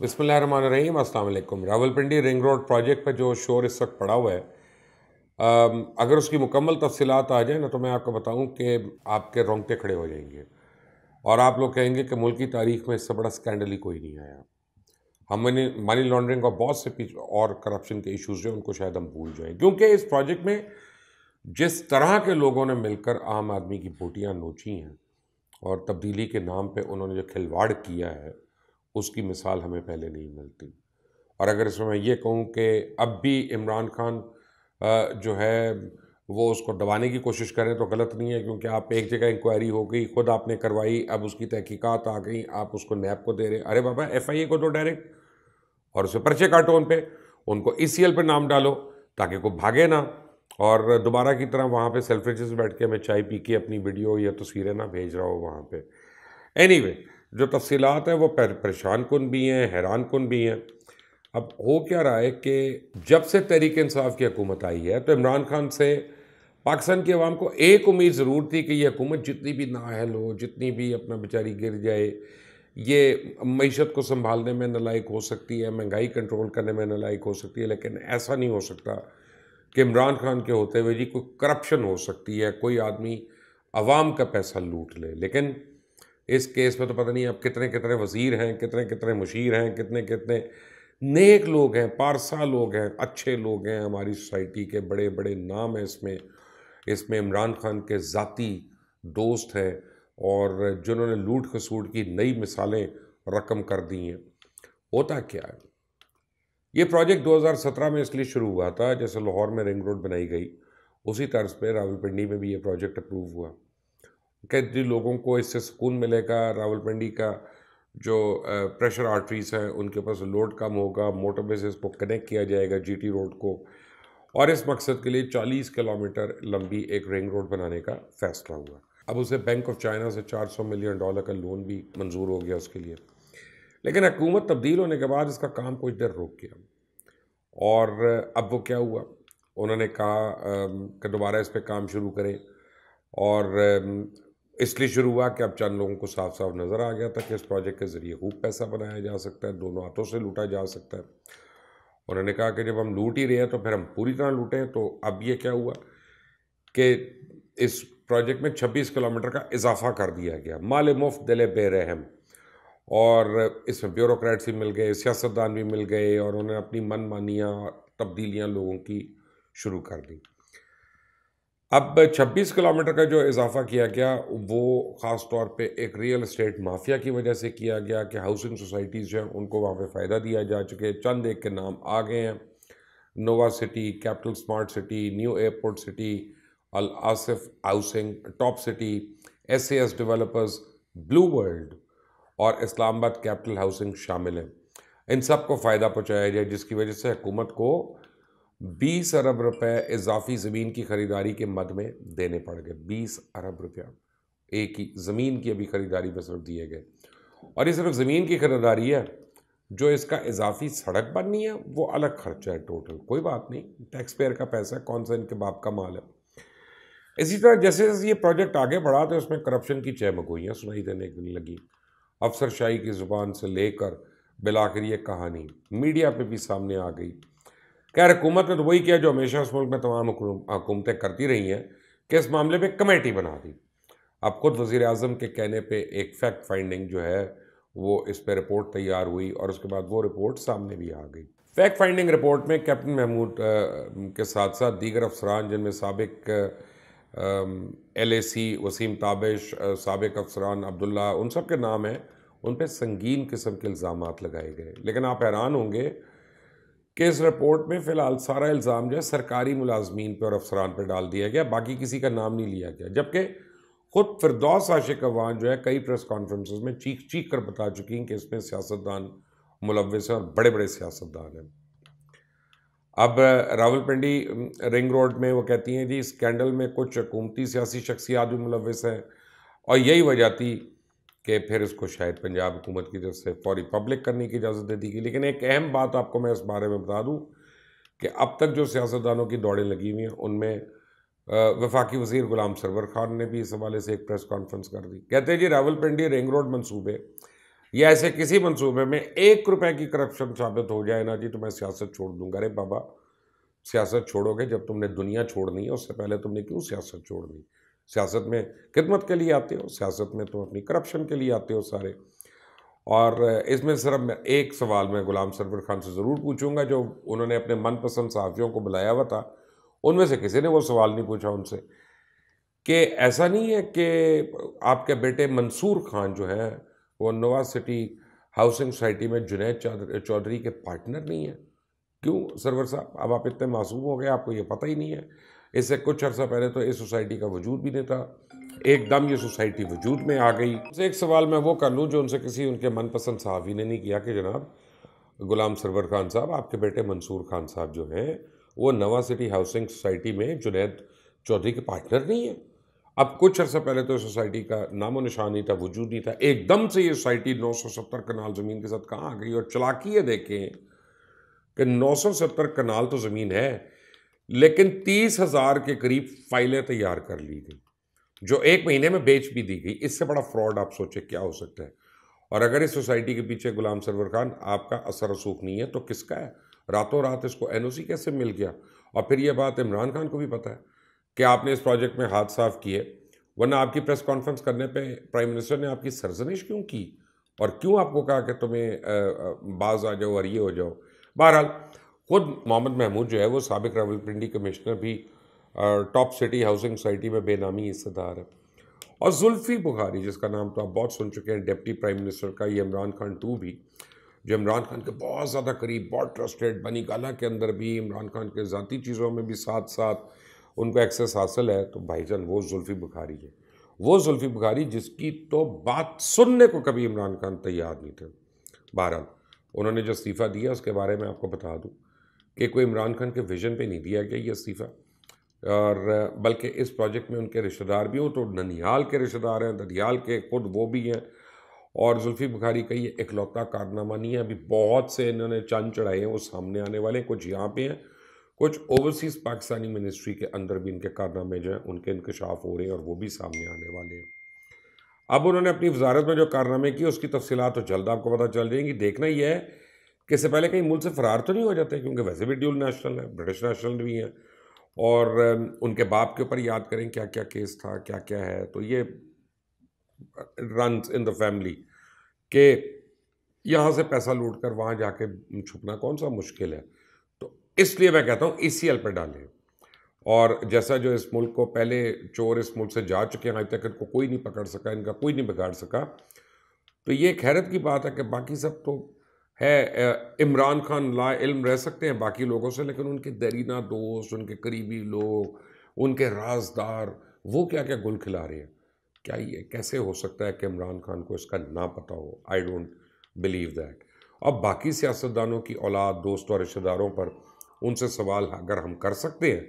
बसमीम अल्लाम Rawalpindi ring road project पर जो शोर इस वक्त पड़ा हुआ है अगर उसकी मुकम्मल तफसलत आ जाए ना तो मैं आपको बताऊँ कि आपके रोंगटे खड़े हो जाएंगे और आप लोग कहेंगे कि मुल्क की तारीख में इससे बड़ा स्कैंडल ही कोई नहीं आया हमने मनी लॉन्ड्रिंग और बहुत से पीछे और करप्शन के इश्यूज जो उनको शायद हम भूल जाएँ क्योंकि इस प्रोजेक्ट में जिस तरह के लोगों ने मिलकर आम आदमी की बोटियाँ नोची हैं और तब्दीली के नाम पर उन्होंने जो खिलवाड़ किया है उसकी मिसाल हमें पहले नहीं मिलती और अगर इसमें मैं ये कहूँ कि अब भी इमरान खान जो है वो उसको दबाने की कोशिश करें तो गलत नहीं है क्योंकि आप एक जगह इंक्वायरी हो गई खुद आपने करवाई अब उसकी तहकीकात आ गई आप उसको नैब को दे रहे अरे बाबा एफ आई ए को दो डायरेक्ट और उसे पर्चे काटो उन पर उनको ई सी एल पर नाम डालो ताकि कोई भागे ना और दोबारा की तरह वहाँ पे सेल्फ्रिजेस बैठ के मैं चाय पी के अपनी वीडियो या तस्वीरें ना भेज रहा हो वहाँ पर एनी anyway, जो तफसीत हैं वो पर, परेशान कन भी हैं हैरान कन भी हैं अब हो क्या रहा है कि जब से तहरीक इंसाफ की हकूमत आई है तो इमरान खान से पाकिस्तान की आवाम को एक उम्मीद ज़रूर थी कि ये हकूमत जितनी भी नाहल हो जितनी भी अपना बेचारी गिर जाए ये मीशत को संभालने में नलायक हो सकती है महंगाई कंट्रोल करने में नलायक हो सकती है लेकिन ऐसा नहीं हो सकता कि इमरान खान के होते हुए जी कोई करप्शन हो सकती है कोई आदमी आवाम का पैसा लूट ले लेकिन इस केस में तो पता नहीं अब कितने कितने वज़ीर हैं कितने कितने मुशीर हैं कितने कितने नेक लोग हैं पारसा लोग हैं अच्छे लोग हैं हमारी सोसाइटी के बड़े बड़े नाम हैं इसमें इसमें इमरान खान के ज़ाती दोस्त हैं और जिन्होंने लूट खसूट की नई मिसालें रकम कर दी हैं होता क्या है ये प्रोजेक्ट 2017 में इसलिए शुरू हुआ था जैसे लाहौर में रिंग रोड बनाई गई उसी तर्ज पर रावलपिंडी में भी ये प्रोजेक्ट अप्रूव हुआ कई लोगों को इससे सुकून मिलेगा रावलपिंडी का जो प्रेशर आर्टरीज हैं उनके पास लोड कम होगा मोटरवे से इसको कनेक्ट किया जाएगा जीटी रोड को और इस मकसद के लिए 40 किलोमीटर लंबी एक रिंग रोड बनाने का फैसला हुआ अब उसे बैंक ऑफ चाइना से 400 मिलियन डॉलर का लोन भी मंजूर हो गया उसके लिए लेकिन हकूमत तब्दील होने के बाद इसका काम कुछ देर रोक गया और अब वो क्या हुआ उन्होंने कहा कि दोबारा इस पर काम शुरू करें और इसलिए शुरू हुआ कि अब चंद लोगों को साफ साफ नज़र आ गया था कि इस प्रोजेक्ट के ज़रिए खूब पैसा बनाया जा सकता है दोनों हाथों से लूटा जा सकता है उन्होंने कहा कि जब हम लूट ही रहे हैं तो फिर हम पूरी तरह लूटें तो अब ये क्या हुआ कि इस प्रोजेक्ट में 26 किलोमीटर का इजाफा कर दिया गया माल मुफ्त दिल बेरहम और इसमें ब्यूरोक्रेट्स भी मिल गए सियासतदान भी मिल गए और उन्होंने अपनी मन मानियाँ तब्दीलियाँ लोगों की शुरू कर दी अब 26 किलोमीटर का जो इजाफा किया गया वो ख़ास तौर पे एक रियल इस्टेट माफिया की वजह से किया गया कि हाउसिंग सोसाइटीज़ जो हैं उनको वहाँ पे फ़ायदा दिया जा चुके चंद एक के नाम आ गए हैं Nova City Capital Smart City New Airport City Al Asif housing top city S S developers Blue World और इस्लामाबाद कैपिटल हाउसिंग शामिल हैं इन सब को फ़ायदा पहुँचाया जाए जिसकी वजह से हुकूमत को बीस अरब रुपए इजाफी ज़मीन की ख़रीदारी के मद में देने पड़ गए बीस अरब रुपया एक ही ज़मीन की अभी ख़रीदारी में सिर्फ दिए गए और ये सिर्फ ज़मीन की ख़रीदारी है जो इसका इजाफी सड़क बननी है वो अलग खर्चा है टोटल कोई बात नहीं टैक्स पेयर का पैसा कौन सा इनके बाप का माल है इसी तरह जैसे जैसे ये प्रोजेक्ट आगे बढ़ा तो उसमें करप्शन की चहमगोइयाँ सुनाई देने के लिए लगी अफसरशाही की ज़ुबान से लेकर बिलाकर ये कहानी मीडिया पे भी सामने आ गई खैर हुकूमत ने तो वही किया जो हमेशा उस मुल्क में तमाम हुकूमतें करती रही हैं कि इस मामले में कमेटी बना दी अब खुद वज़ी अजम के कहने पर एक फैक्ट फाइंडिंग जो है वो इस पर रिपोर्ट तैयार हुई और उसके बाद वो रिपोर्ट सामने भी आ गई फैक्ट फाइंडिंग रिपोर्ट में कैप्टन महमूद के साथ साथ दीगर अफसरान जिनमें सबक L A C Waseem Tabish सबक अफसरान अब्दुल्ला उन सब के नाम हैं उन पर संगीन किस्म के इल्ज़ाम लगाए गए लेकिन आप हैरान होंगे कि इस रिपोर्ट में फ़िलहाल सारा इल्ज़ाम जो है सरकारी मुलाजमीन पर और अफसरान पर डाल दिया गया बाकी किसी का नाम नहीं लिया गया जबकि ख़ुद फिरदौस आशिक अवान जो है कई प्रेस कॉन्फ्रेंस में चीख चीख कर बता चुकी हैं कि इसमें सियासतदान मुलवस हैं और बड़े बड़े सियासतदान हैं अब रावलपिंडी रिंग रोड में वो कहती हैं जी स्कैंडल में कुछ हुकूमती सियासी शख्सियात भी मुलवस हैं और यही वजह थी कि फिर इसको शायद पंजाब हुकूमत की तरफ से फौरी पब्लिक करने की इजाज़त दे दी गई लेकिन एक अहम बात आपको मैं इस बारे में बता दूँ कि अब तक जो सियासतदानों की दौड़ें लगी हुई हैं उनमें वफाकी वजीर गुलाम सरवर खान ने भी इस हवाले से एक प्रेस कॉन्फ्रेंस कर दी कहते हैं जी पिंडी रिंग रोड मनसूबे या ऐसे किसी मनसूबे में एक रुपए की करप्शन साबित हो जाए ना जी तो मैं सियासत छोड़ दूंगा अरे बाबा सियासत छोड़ोगे जब तुमने दुनिया छोड़नी है उससे पहले तुमने क्यों सियासत छोड़नी सियासत में खिदमत के लिए आते हो सियासत में तुम अपनी करप्शन के लिए आते हो सारे और इसमें सिर्फ एक सवाल मैं गुलाम सरवर खान से ज़रूर पूछूंगा जो उन्होंने अपने मनपसंद साफियों को बुलाया हुआ था उनमें से किसी ने वो सवाल नहीं पूछा उनसे कि ऐसा नहीं है कि आपके बेटे मंसूर खान जो हैं वो नवाज सिटी हाउसिंग सोसाइटी में जुनेद चौधरी के पार्टनर नहीं हैं क्यों सरवर साहब अब आप इतने मासूम हो गए आपको ये पता ही नहीं है इससे कुछ अर्सा पहले तो इस सोसाइटी का वजूद भी नहीं था एकदम ये सोसाइटी वजूद में आ गई तो एक सवाल मैं वो कर लूँ जो उनसे किसी उनके मनपसंद सहाफ़ी ने नहीं किया कि जनाब गुलाम सरवर खान साहब आपके बेटे मंसूर खान साहब जो हैं वो नवा सिटी हाउसिंग सोसाइटी में जुनेद चौधरी के पार्टनर नहीं है अब कुछ अर्सा पहले तो सोसाइटी का नामो निशान नहीं था वजूद नहीं था एकदम से ये सोसाइटी 970 कनाल ज़मीन के साथ कहाँ आ गई और चलाकी ये देखें कि 970 कनाल तो ज़मीन है लेकिन तीस हजार के करीब फाइलें तैयार कर ली गई जो एक महीने में बेच भी दी गई इससे बड़ा फ्रॉड आप सोचे क्या हो सकता है और अगर इस सोसाइटी के पीछे गुलाम सरवर खान आपका असर रसूख नहीं है तो किसका है रातों रात इसको एन कैसे मिल गया और फिर यह बात इमरान खान को भी पता है कि आपने इस प्रोजेक्ट में हाथ साफ किए वरना आपकी प्रेस कॉन्फ्रेंस करने पे प्राइम मिनिस्टर ने आपकी सरजनिश क्यों की और क्यों आपको कहा कि तुम्हें बाज आ जाओ और ये हो जाओ बहरहाल खुद मोहम्मद महमूद जो है वो सबक रावलपिंडी कमिश्नर भी टॉप सिटी हाउसिंग सोसाइटी में बेनामी हिस्सेदार है और जुल्फ़ी बुखारी जिसका नाम तो आप बहुत सुन चुके हैं डिप्टी प्राइम मिनिस्टर का ये इमरान खान टू भी जो इमरान खान के बहुत ज़्यादा करीब बहुत ट्रस्टेड बनी गाला के अंदर भी इमरान खान के ज़ाती चीज़ों में भी साथ साथ उनको एक्सेस हासिल है तो भाईजान वो जुल्फ़ी बुखारी है वो जुल्फ़ी बुखारी जिसकी तो बात सुनने को कभी इमरान खान तैयार नहीं थे बहरहाल उन्होंने जो इस्तीफ़ा दिया उसके बारे में आपको बता दूँ कि कोई इमरान खान के विज़न पर नहीं दिया गया ये इस्तीफ़ा और बल्कि इस प्रोजेक्ट में उनके रिश्तेदार भी हों तो ननिहाल के रिश्तेदार हैं ननिहाल के खुद वो भी हैं और जुल्फ़ी बुखारी का ये इकलौता कारनामा नहीं है अभी बहुत से इन्होंने चंद चढ़ाए हैं वो सामने आने वाले हैं कुछ यहाँ पे हैं कुछ ओवरसीज़ पाकिस्तानी मिनिस्ट्री के अंदर भी इनके कारनामे जो हैं उनके इंकशाफ हो रहे हैं और वो भी सामने आने वाले हैं अब उन्होंने अपनी वजारत में जो कारनामे किए उसकी तफसीत तो जल्द आपको पता चल जाएंगी देखना ही है कि इससे पहले कहीं मुल्क से फ़रार तो नहीं हो जाते क्योंकि वैसे भी ड्यूल नेशनल है ब्रिटिश नेशनल भी हैं और उनके बाप के ऊपर याद करें क्या क्या केस था क्या क्या है तो ये रन इन द फैमिली के यहाँ से पैसा लूट कर वहाँ जाके छुपना कौन सा मुश्किल है तो इसलिए मैं कहता हूँ ई सी एल पर डालें और जैसा जो इस मुल्क को पहले चोर इस मुल्क से जा चुके हैं आज तक इनको कोई नहीं पकड़ सका इनका कोई नहीं बिगाड़ सका तो ये एक हैरत की बात है कि बाकी सब तो है इमरान खान ला इल्म रह सकते हैं बाकी लोगों से लेकिन उनके दरीना दोस्त उनके करीबी लोग उनके राजदार वो क्या क्या गुल खिला रहे हैं क्या ये कैसे हो सकता है कि इमरान खान को इसका ना पता हो आई डोंट बिलीव दैट अब बाकी सियासतदानों की औलाद दोस्त और रिश्तेदारों पर उनसे सवाल अगर हम कर सकते हैं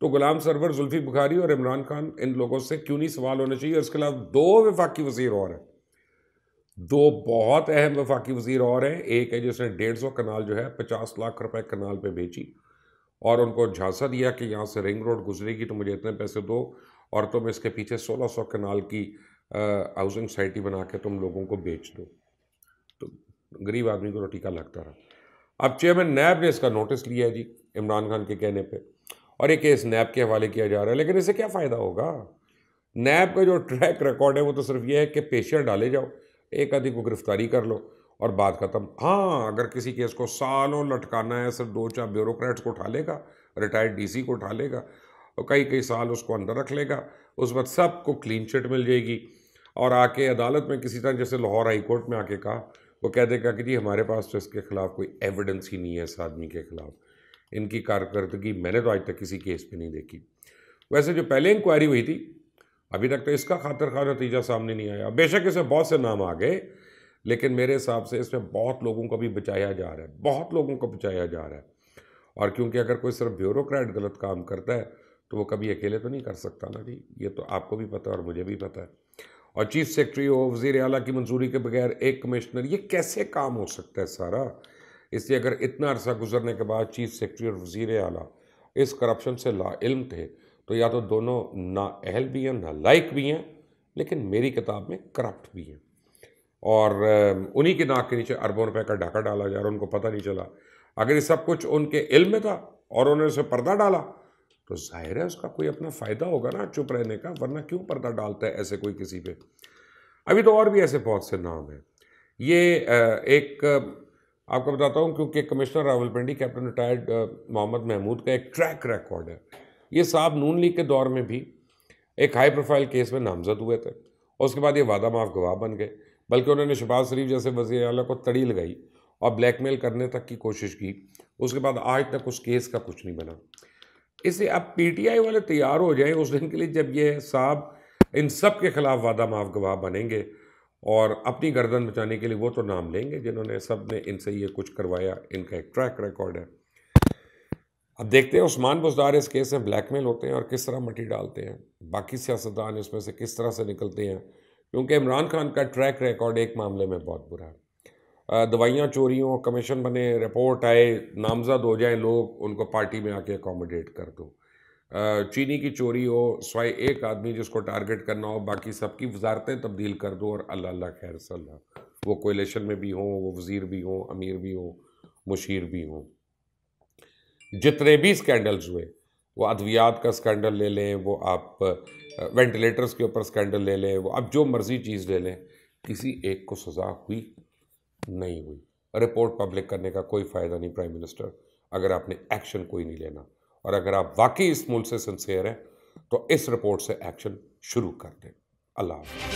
तो गुलाम सरवर जुल्फी बुखारी और इमरान खान इन लोगों से क्यों नहीं सवाल होना चाहिए और इसके अलावा दो वफाकी वजीर और हैं दो बहुत अहम वफाकी वजीर और हैं एक है जिसने डेढ़ सौ कनाल जो है पचास लाख रुपए कनाल पे बेची और उनको झांसा दिया कि यहाँ से रिंग रोड गुजरेगी तो मुझे इतने पैसे दो और तुम इसके पीछे सोलह सौ कनाल की हाउसिंग सोसाइटी बना के तुम लोगों को बेच दो तो गरीब आदमी को तो टीका लगता रहा अब चेयरमैन नैब ने इसका नोटिस लिया है जी इमरान खान के कहने पर और ये केस नैब के हवाले किया जा रहा है लेकिन इससे क्या फ़ायदा होगा नैब का जो ट्रैक रिकॉर्ड है वो तो सिर्फ ये है कि पेशियाँ डाले जाओ एक आदि को गिरफ्तारी कर लो और बात ख़त्म हाँ अगर किसी केस को सालों लटकाना है सिर्फ दो चार ब्यूरोक्रेट्स को उठा लेगा रिटायर्ड डीसी को उठा लेगा और कई कई साल उसको अंदर रख लेगा उस वक्त सबको क्लीन चिट मिल जाएगी और आके अदालत में किसी तरह जैसे लाहौर हाई कोर्ट में आके कहा वो कह देगा कि जी हमारे पास तो इसके ख़िलाफ़ कोई एविडेंस ही नहीं है इस आदमी के ख़िलाफ़ इनकी कारकर्दगी मैंने तो आज तक किसी केस पर नहीं देखी वैसे जो पहले इंक्वायरी हुई थी अभी तक तो इसका खातर खा नतीजा सामने नहीं आया बेशक इसमें बहुत से नाम आ गए लेकिन मेरे हिसाब से इसमें बहुत लोगों को भी बचाया जा रहा है बहुत लोगों को बचाया जा रहा है और क्योंकि अगर कोई सिर्फ ब्यूरोक्रेट गलत काम करता है तो वो कभी अकेले तो नहीं कर सकता ना जी ये तो आपको भी पता है और मुझे भी पता है और चीफ सेक्रेटरी हो वजीर अला की मंजूरी के बगैर एक कमिश्नर ये कैसे काम हो सकता है सारा इसलिए अगर इतना अरसा गुजरने के बाद चीफ सेक्रेटरी और वजीर अला इस करप्शन से लाइल्म थे तो या तो दोनों ना अहल भी हैं ना लाइक भी हैं लेकिन मेरी किताब में करप्ट भी हैं और उन्हीं के नाक के नीचे अरबों रुपए का ढाका डाला जा रहा उनको पता नहीं चला अगर ये सब कुछ उनके इल्म में था और उन्होंने उसे पर्दा डाला तो जाहिर है उसका कोई अपना फ़ायदा होगा ना चुप रहने का वरना क्यों पर्दा डालता है ऐसे कोई किसी पे अभी तो और भी ऐसे बहुत से नाम हैं ये एक आपको बताता हूँ क्योंकि commissioner Rawalpindi captain retired Mohammad Mahmood का एक ट्रैक रिकॉर्ड है ये साहब नून लीग के दौर में भी एक हाई प्रोफाइल केस में नामजद हुए थे और उसके बाद ये वादा माफ गवाह बन गए बल्कि उन्होंने शहबाज शरीफ जैसे वजी अला को तड़ी लगाई और ब्लैकमेल करने तक की कोशिश की उसके बाद आज तक उस केस का कुछ नहीं बना इसलिए अब पीटीआई वाले तैयार हो जाएं उस दिन के लिए जब ये साहब इन सब के खिलाफ वादा माफ गवाह बनेंगे और अपनी गर्दन बचाने के लिए वो तो नाम लेंगे जिन्होंने सब ने इनसे ये कुछ करवाया इनका एक ट्रैक रिकॉर्ड है अब देखते हैं उस्मान बुजदार इस केस में ब्लैकमेल होते हैं और किस तरह मटी डालते हैं बाकी सियासतदान इसमें से किस तरह से निकलते हैं क्योंकि इमरान खान का ट्रैक रिकॉर्ड एक मामले में बहुत बुरा है दवाइयाँ चोरियों कमीशन बने रिपोर्ट आए नामजद हो जाए लोग उनको पार्टी में आके अकोमोडेट कर दो चीनी की चोरी हो स्वाई एक आदमी जिसको टारगेट करना हो बाकी सबकी वजारतें तब्दील कर दो और अल्लाह अल्लाह खैर सल्ला वो कोलेशन में भी हों वो वज़ीर भी हों अमीर भी हों मुशीर भी हों जितने भी स्कैंडल्स हुए वो अद्वियात का स्कैंडल ले लें वो आप वेंटिलेटर्स के ऊपर स्कैंडल ले लें वो आप जो मर्ज़ी चीज़ ले लें किसी एक को सज़ा हुई नहीं हुई रिपोर्ट पब्लिक करने का कोई फ़ायदा नहीं प्राइम मिनिस्टर अगर आपने एक्शन कोई नहीं लेना और अगर आप वाकई इस मूल से सिंसेयर हैं तो इस रिपोर्ट से एक्शन शुरू कर दें अल्लाह